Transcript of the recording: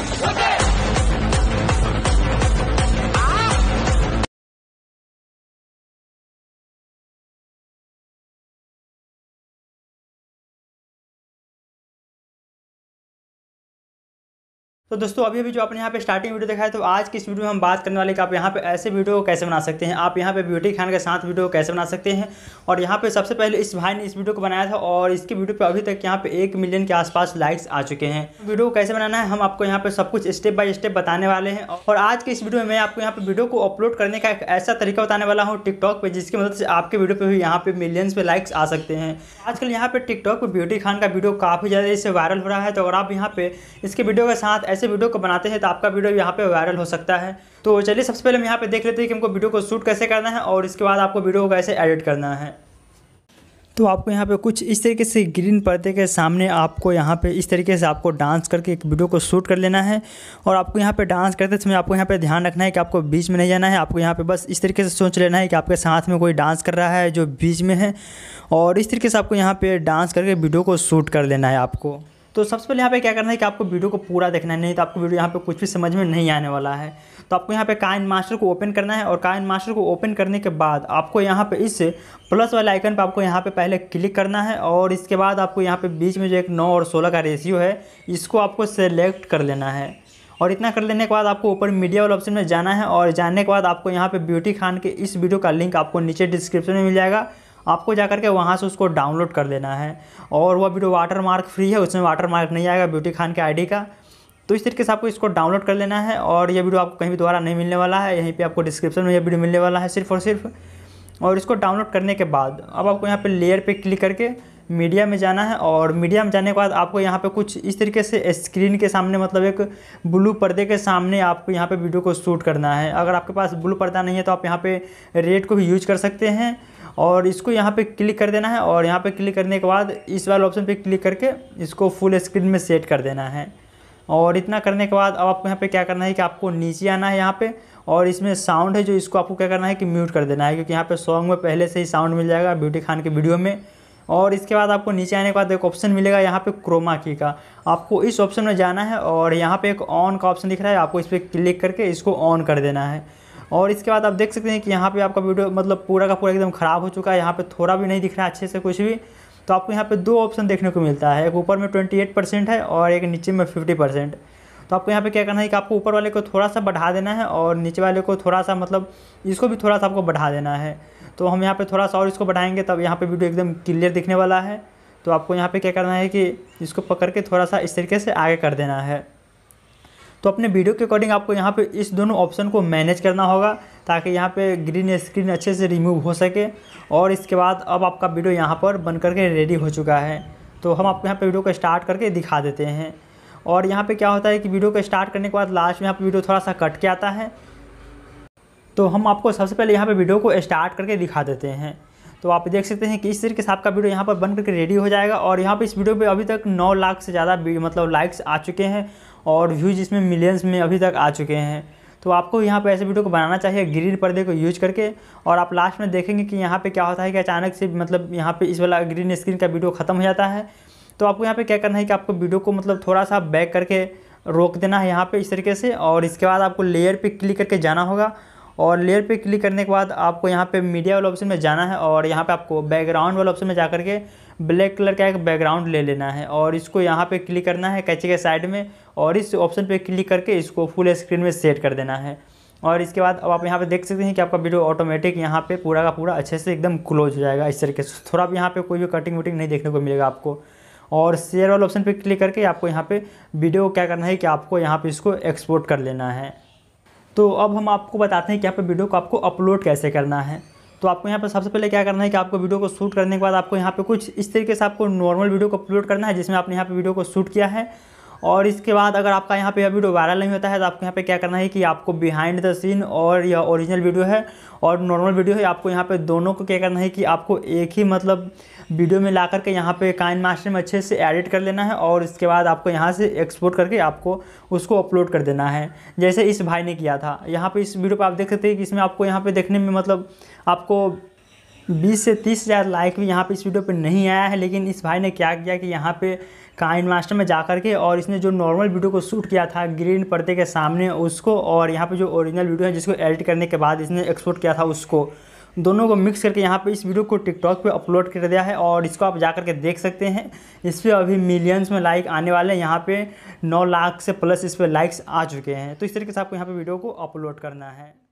Fight! तो दोस्तों अभी अभी जो आपने यहाँ पे स्टार्टिंग वीडियो देखा है तो आज की इस वीडियो में हम बात करने वाले कि आप यहाँ पे ऐसे वीडियो को कैसे बना सकते हैं आप यहाँ पे ब्यूटी खान के साथ वीडियो कैसे बना सकते हैं और यहाँ पे सबसे पहले इस भाई ने इस वीडियो को बनाया था और इसके वीडियो पे अभी तक यहाँ पे एक मिलियन के आसपास लाइक्स आ चुके हैं वीडियो को कैसे बनाना है हम आपको यहाँ पर सब कुछ स्टेप बाय स्टेप बताने वाले हैं और आज के इस वीडियो में मैं आपको यहाँ पर वीडियो को अपलोड करने का एक ऐसा तरीका बताने वाला हूँ टिकटॉक पर जिसकी मदद से आपके वीडियो पर भी यहाँ पे मिलियंस पे लाइक्स आ सकते हैं आजकल यहाँ पर टिकटॉक पर ब्यूटी खान का वीडियो काफ़ी ज़्यादा इससे वायरल हो रहा है तो अगर आप यहाँ पे इसके वीडियो के साथ ऐसे वीडियो को बनाते हैं तो आपका वीडियो यहाँ पे वायरल हो सकता है तो चलिए सबसे पहले हम यहाँ पे देख लेते हैं कि हमको वीडियो को शूट कैसे करना है और इसके बाद आपको वीडियो को कैसे एडिट करना है तो आपको यहाँ पे कुछ इस तरीके से ग्रीन पर्दे के सामने आपको यहाँ पे इस तरीके से आपको डांस करके एक वीडियो को शूट कर लेना है और आपको यहाँ पे डांस करते समय आपको यहाँ पे ध्यान रखना है कि आपको बीच में नहीं जाना है आपको यहाँ पे बस इस तरीके से सोच लेना है कि आपके साथ में कोई डांस कर रहा है जो बीच में है और इस तरीके से आपको यहाँ पर डांस करके वीडियो को शूट कर लेना है आपको तो सबसे पहले यहाँ पे क्या करना है कि आपको वीडियो को पूरा देखना है नहीं तो आपको वीडियो यहाँ पे कुछ भी समझ में नहीं आने वाला है तो आपको यहाँ पे काइन मास्टर को ओपन करना है और काइन मास्टर को ओपन करने के बाद आपको यहाँ पे इस प्लस वाले आइकन पे आपको यहाँ पे पहले क्लिक करना है और इसके बाद आपको यहाँ पे बीच में जो एक नौ और सोलह का रेशियो है इसको आपको सेलेक्ट कर लेना है और इतना कर लेने के बाद आपको ऊपर मीडिया वाले ऑप्शन में जाना है और जाने के बाद आपको यहाँ पे ब्यूटी खान के इस वीडियो का लिंक आपको नीचे डिस्क्रिप्शन में मिल जाएगा आपको जा करके वहाँ से उसको डाउनलोड कर लेना है और वह वीडियो वाटर मार्क फ्री है उसमें वाटर मार्क नहीं आएगा ब्यूटी खान के आईडी का तो इस तरीके से आपको इसको डाउनलोड कर लेना है और ये वीडियो आपको कहीं भी दोबारा नहीं मिलने वाला है यहीं पर आपको डिस्क्रिप्शन में यह वीडियो मिलने वाला है सिर्फ और सिर्फ और इसको डाउनलोड करने के बाद अब आपको यहाँ पर लेयर पर क्लिक करके मीडिया में जाना है और मीडिया में जाने के बाद आपको यहाँ पे कुछ इस तरीके से स्क्रीन के सामने मतलब एक ब्लू पर्दे के सामने आपको यहाँ पे वीडियो को शूट करना है अगर आपके पास ब्लू पर्दा नहीं है तो आप यहाँ पे रेड को भी यूज कर सकते हैं और इसको यहाँ पे क्लिक कर देना है और यहाँ पे क्लिक करने के बाद इस वाले ऑप्शन पे क्लिक करके इसको फुल स्क्रीन में सेट कर देना है और इतना करने के बाद अब आपको यहाँ पे क्या करना है कि आपको नीचे आना है यहाँ पे और इसमें साउंड है जो इसको आपको क्या करना है कि म्यूट कर देना है क्योंकि यहाँ पर सॉन्ग में पहले से ही साउंड मिल जाएगा ब्यूटी खान के वीडियो में और इसके बाद आपको नीचे आने के बाद एक ऑप्शन मिलेगा यहाँ पे क्रोमा की का आपको इस ऑप्शन में जाना है और यहाँ पे एक ऑन का ऑप्शन दिख रहा है आपको इस पर क्लिक करके इसको ऑन कर देना है और इसके बाद आप देख सकते हैं कि यहाँ पे आपका वीडियो मतलब पूरा का पूरा एकदम ख़राब हो चुका है यहाँ पे थोड़ा भी नहीं दिख रहा है अच्छे से कुछ भी तो आपको यहाँ पे दो ऑप्शन देखने को मिलता है एक ऊपर में ट्वेंटी है और एक नीचे में फिफ्टी तो आपको यहाँ पे क्या करना है कि आपको ऊपर वाले को थोड़ा सा बढ़ा देना है और नीचे वाले को थोड़ा सा मतलब इसको भी थोड़ा सा आपको बढ़ा देना है तो हम यहाँ पर थोड़ा सा और इसको बढ़ाएंगे तब यहाँ पर वीडियो एकदम क्लियर दिखने वाला है तो आपको यहाँ पर क्या करना है कि इसको पकड़ के थोड़ा सा इस तरीके से आगे कर देना है तो अपने वीडियो के अकॉर्डिंग आपको यहाँ पे इस दोनों ऑप्शन को मैनेज करना होगा ताकि यहाँ पे ग्रीन स्क्रीन अच्छे से रिमूव हो सके और इसके बाद अब आपका वीडियो यहाँ पर बन करके रेडी हो चुका है तो हम आपको यहाँ पे वीडियो को स्टार्ट करके दिखा देते हैं और यहाँ पे क्या होता है कि वीडियो को स्टार्ट करने के बाद लास्ट में यहाँ पर वीडियो थोड़ा सा कट के आता है तो हम आपको सबसे पहले यहाँ पर वीडियो को स्टार्ट करके दिखा देते हैं तो आप देख सकते हैं कि इस तरीके से आपका वीडियो यहाँ पर बन करके रेडी हो जाएगा और यहाँ पर इस वीडियो पे अभी तक 9 लाख से ज़्यादा मतलब लाइक्स आ चुके हैं और व्यूज़ इसमें मिलियंस में अभी तक आ चुके हैं तो आपको यहाँ पे ऐसे वीडियो को बनाना चाहिए ग्रीन पर्दे को यूज करके और आप लास्ट में देखेंगे कि यहाँ पे क्या होता है कि अचानक से मतलब यहाँ पे इस वाला ग्रीन स्क्रीन का वीडियो ख़त्म हो जाता है तो आपको यहाँ पे क्या करना है कि आपको वीडियो को मतलब थोड़ा सा बैक करके रोक देना है यहाँ पे इस तरीके से और इसके बाद आपको लेयर पे क्लिक करके जाना होगा और लेयर पे क्लिक करने के बाद आपको यहाँ पे मीडिया वाला ऑप्शन में जाना है और यहाँ पे आपको बैकग्राउंड वाला ऑप्शन में जा करके ब्लैक कलर का एक बैकग्राउंड ले लेना है और इसको यहाँ पे क्लिक करना है कैचे के साइड में और इस ऑप्शन पे क्लिक करके इसको फुल स्क्रीन में सेट कर देना है और इसके बाद अब आप यहाँ पे देख सकते हैं कि आपका वीडियो ऑटोमेटिक यहाँ पे पूरा का पूरा अच्छे से एकदम क्लोज हो जाएगा इस तरीके से थोड़ा भी यहाँ पर कोई भी कटिंग वटिंग नहीं देखने को मिलेगा आपको और शेयर वाले ऑप्शन पर क्लिक करके आपको यहाँ पर वीडियो क्या करना है कि आपको यहाँ पर इसको एक्सपोर्ट कर लेना है तो अब हम आपको बताते हैं कि यहाँ पर वीडियो को आपको अपलोड कैसे करना है तो आपको यहाँ पर सबसे पहले क्या करना है कि आपको वीडियो को शूट करने के बाद आपको यहाँ पर कुछ इस तरीके से आपको नॉर्मल वीडियो को अपलोड करना है जिसमें आपने यहाँ पर वीडियो को शूट किया है और इसके बाद अगर आपका यहाँ पे यह वीडियो वायरल नहीं होता है तो आपको यहाँ पे क्या करना है कि आपको बिहाइंड द सीन और यह ओरिजिनल वीडियो है और नॉर्मल वीडियो है आपको यहाँ पे दोनों को क्या करना है कि आपको एक ही मतलब वीडियो में ला करके यहाँ पे काइन मास्टर में अच्छे से एडिट कर लेना है और इसके बाद आपको यहाँ से एक्सपोर्ट करके आपको उसको अपलोड कर देना है जैसे इस भाई ने किया था यहाँ पर इस वीडियो पर आप देख सकते हैं कि इसमें आपको यहाँ पर देखने में मतलब आपको बीस से तीस हज़ार लाइक भी यहाँ पे इस वीडियो पे नहीं आया है लेकिन इस भाई ने क्या किया कि यहाँ पे काइन मास्टर में जा कर के और इसने जो नॉर्मल वीडियो को शूट किया था ग्रीन पर्दे के सामने उसको और यहाँ पे जो ओरिजिनल वीडियो है जिसको एडिट करने के बाद इसने एक्सपोर्ट किया था उसको दोनों को मिक्स करके यहाँ पे इस वीडियो को टिकटॉक पे अपलोड कर दिया है और इसको आप जा के देख सकते हैं इस पर अभी मिलियंस में लाइक आने वाले हैं यहाँ पे 9 लाख से प्लस इस पर लाइक्स आ चुके हैं तो इस तरीके से आपको यहाँ पे वीडियो को अपलोड करना है